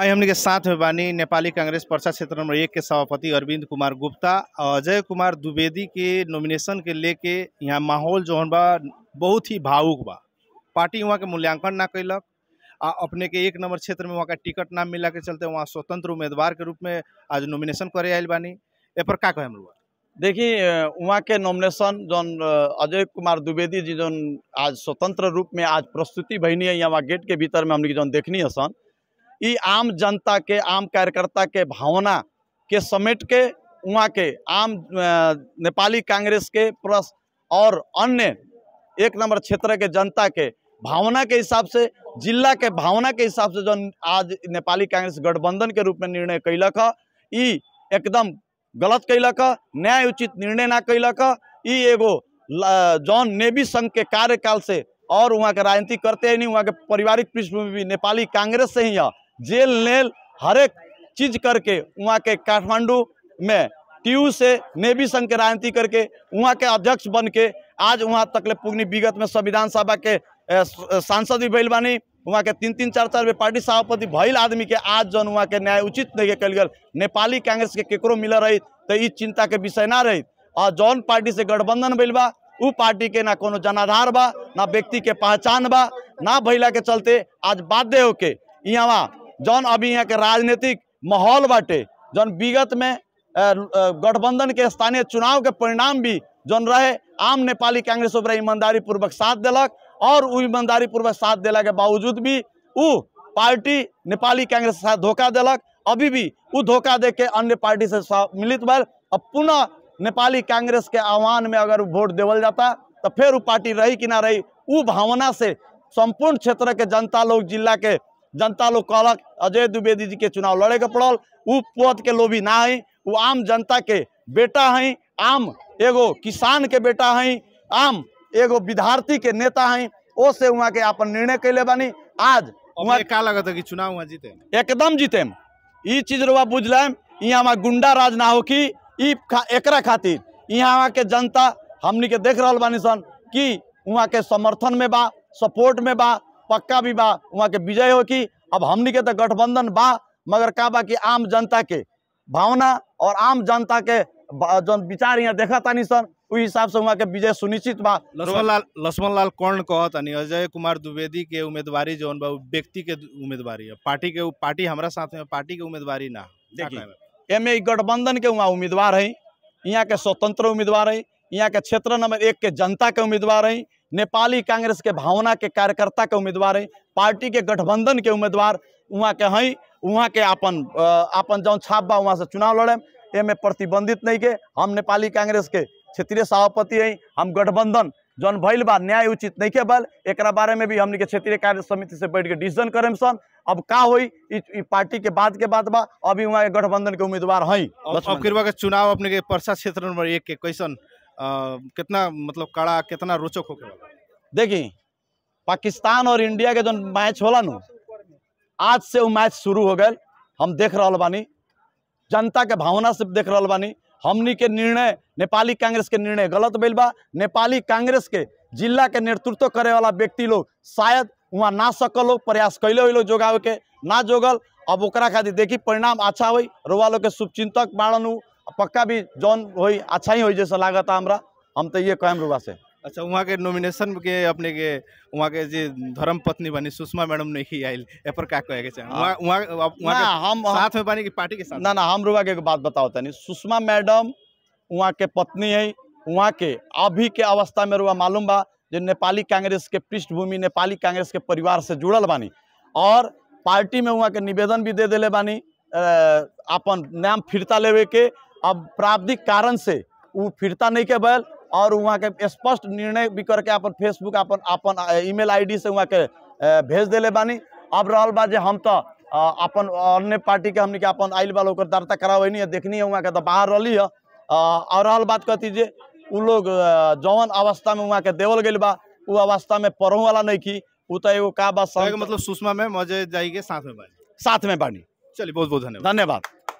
आई हमने के साथ में बानी नेपाली कांग्रेस पर्चा क्षेत्र नंबर एक के सभापति अरविंद कुमार गुप्ता अजय कुमार द्विवेदी के नॉमिनेशन के लेके यहाँ माहौल जो बा बहुत ही भावुक बा पार्टी वहाँ के मूल्यांकन ना कैलक आ अपने के एक नंबर क्षेत्र में वहाँ का टिकट ना मिला के चलते वहाँ स्वतंत्र उम्मीदवार के रूप में आज नॉमिनेशन करे आए बानी ए पर का कहे हम देखिए वहाँ के नॉमिनेशन जो अजय कुमार द्विवेदी जी जो आज स्वतंत्र रूप में आज प्रस्तुति बहनी है यहाँ गेट के भीतर में हम जो देखनी है सन ये आम जनता के आम कार्यकर्ता के भावना के समेट के वहाँ के आम नेपाली कांग्रेस के प्लस और अन्य एक नंबर क्षेत्र के जनता के भावना के हिसाब से जिला के भावना के हिसाब से जो आज नेपाली कांग्रेस गठबंधन के रूप में निर्णय कैलक ई एकदम गलत कैलक न्याय उचित निर्णय ना कैलक ई एगो जौन नेवी संघ के कार्यकाल से और वहाँ के राजनीति करते ही नहीं वहाँ के पारिवारिक पृष्ठभूमि भी नेपाली कांग्रेस से ही है जेल नेल हर एक चीज करके वहाँ के काठमांडू में टीयू से नेवी संक्रांति करके वहाँ के अध्यक्ष बन के आज वहाँ ले पुगनी विगत में संविधान सभा के सांसद भी भैल बानी वहाँ के तीन तीन चार चार बे पार्टी सभापति भैल आदमी के आज जन वहाँ के न्याय उचित नहीं कल गल नेपाली कांग्रेस के केकरो मिल रही तो इस चिंता के विषय ना रही और जौन पार्टी से गठबंधन भैल बा उ पार्टी के ना कोनो जनाधार बा ना व्यक्ति के पहचान बा ना भैला के चलते आज बाध्य होके यहाँ जौन अभी यहाँ के राजनीतिक माहौल बाटे जौन विगत में गठबंधन के स्थानीय चुनाव के परिणाम भी जौन रहे आम नेपाली कांग्रेस ऊपर ईमानदारी पूर्वक साथ दिलक और उ ईमानदारी पूर्वक साथ दिला के बावजूद भी उ पार्टी नेपाली कांग्रेस के साथ धोखा दिलक अभी भी उ धोखा दे के अन्य पार्टी से मिलित भल अब पुनः नेपाली कांग्रेस के आह्वान में अगर वोट देवल जाता तो फिर वो पार्टी रही कि ना रही उ भावना से संपूर्ण क्षेत्र के जनता लोग जिला के जनता लोग कहलक अजय द्विवेदी जी के चुनाव लड़े के पड़ल उ पद के लोभी ना है वो आम जनता के बेटा हई आम एगो किसान के बेटा हई आम एगो विद्यार्थी के नेता हैं ओ से वहाँ के अपन निर्णय कैले बानी आज लगत लगता कि चुनाव वहाँ जीते एकदम जीते चीज रुआ बुझल यहाँ हमारे गुंडा राज ना हो कि एक खातिर यहाँ के जनता हमनी देख रहा बानी सन कि वहाँ के समर्थन में बा सपोर्ट में बा पक्का भी बा वहाँ के विजय हो कि अब हमनी के तो गठबंधन बा मगर का बा कि आम जनता के भावना और आम जनता के जो विचार यहाँ देखा तानी सर उस हिसाब से वहाँ के विजय सुनिश्चित बा लक्ष्मण लाल लक्ष्मण लाल कौन कह अजय कुमार द्विवेदी के उम्मीदवारी जौन बा व्यक्ति के उम्मीदवारी है पार्टी के पार्टी हमारा साथ में पार्टी के उम्मीदवारी ना देखिए ए गठबंधन के वहाँ उम्मीदवार है यहाँ के स्वतंत्र उम्मीदवार है यहाँ के क्षेत्र नंबर एक के जनता के उम्मीदवार है नेपाली कांग्रेस के भावना के कार्यकर्ता के उम्मीदवार हैं पार्टी के गठबंधन के उम्मीदवार वहाँ के हैं वहाँ के अपन अपन जौन छाप बा वहाँ से चुनाव लड़े में प्रतिबंधित नहीं के हम नेपाली कांग्रेस के क्षेत्रीय सभापति हैं हम गठबंधन जौन भैल बा न्याय उचित नहीं के बल एक बारे में भी हमने के क्षेत्रीय कार्य समिति से बैठ के डिसीजन करें सन अब का हुई पार्टी के बाद के बाद बा अभी वहाँ के गठबंधन के उम्मीदवार हैं चुनाव अपने के परसा क्षेत्र नंबर एक के कैसन कितना मतलब कड़ा कितना रोचक हो देखिए पाकिस्तान और इंडिया के जो मैच होला न आज से वो मैच शुरू हो गए हम देख रहा बानी जनता के भावना से देख रहा बानी हमनी के निर्णय नेपाली कांग्रेस के निर्णय गलत बिल बा नेपाली कांग्रेस के जिला के नेतृत्व करे वाला व्यक्ति लोग शायद वहाँ ना सकल प्रयास कैले हुई लोग जोगावे के ना जोगल अब ओकरा खातिर देखी परिणाम अच्छा हुई रुआ लोग के शुभचिंतक बाड़न पक्का भी जौन हो अच्छा ही हो जैसा लागत हमारा हम तो ये कहम रुआ से अच्छा वहाँ के नॉमिनेशन के अपने के वहाँ के जी धर्म पत्नी बनी सुषमा मैडम ने ही आई ए पर क्या कहे चाहे हाँ। वहाँ वहाँ हम साथ में बनी कि पार्टी के साथ ना ना हम रुआ के बात बताओ तनी सुषमा मैडम वहाँ के पत्नी है वहाँ के अभी के अवस्था में रुआ मालूम बा जो नेपाली कांग्रेस के पृष्ठभूमि नेपाली कांग्रेस के परिवार से जुड़ल बानी और पार्टी में वहाँ के निवेदन भी दे दिले बानी अपन नाम फिरता लेवे के अब प्राब्धिक कारण से वो फिरता नहीं के बैल और वहाँ के स्पष्ट निर्णय भी करके अपन फेसबुक अपन अपन ईमेल आईडी से वहाँ के भेज दिले बानी अब रहा बात हम तो अपन अन्य पार्टी के हमने के अपन आयल बाल होकर दार्ता करावे नहीं है देखनी है वहाँ के तो बाहर रही है और रहा बात कहती जे उ लोग जौन अवस्था में वहाँ के देवल गई बा अवस्था में पढ़ों वाला नहीं की वो एगो का बात मतलब सुषमा में मजे जाएगी साथ में बानी साथ में बानी चलिए बहुत बहुत धन्यवाद धन्यवाद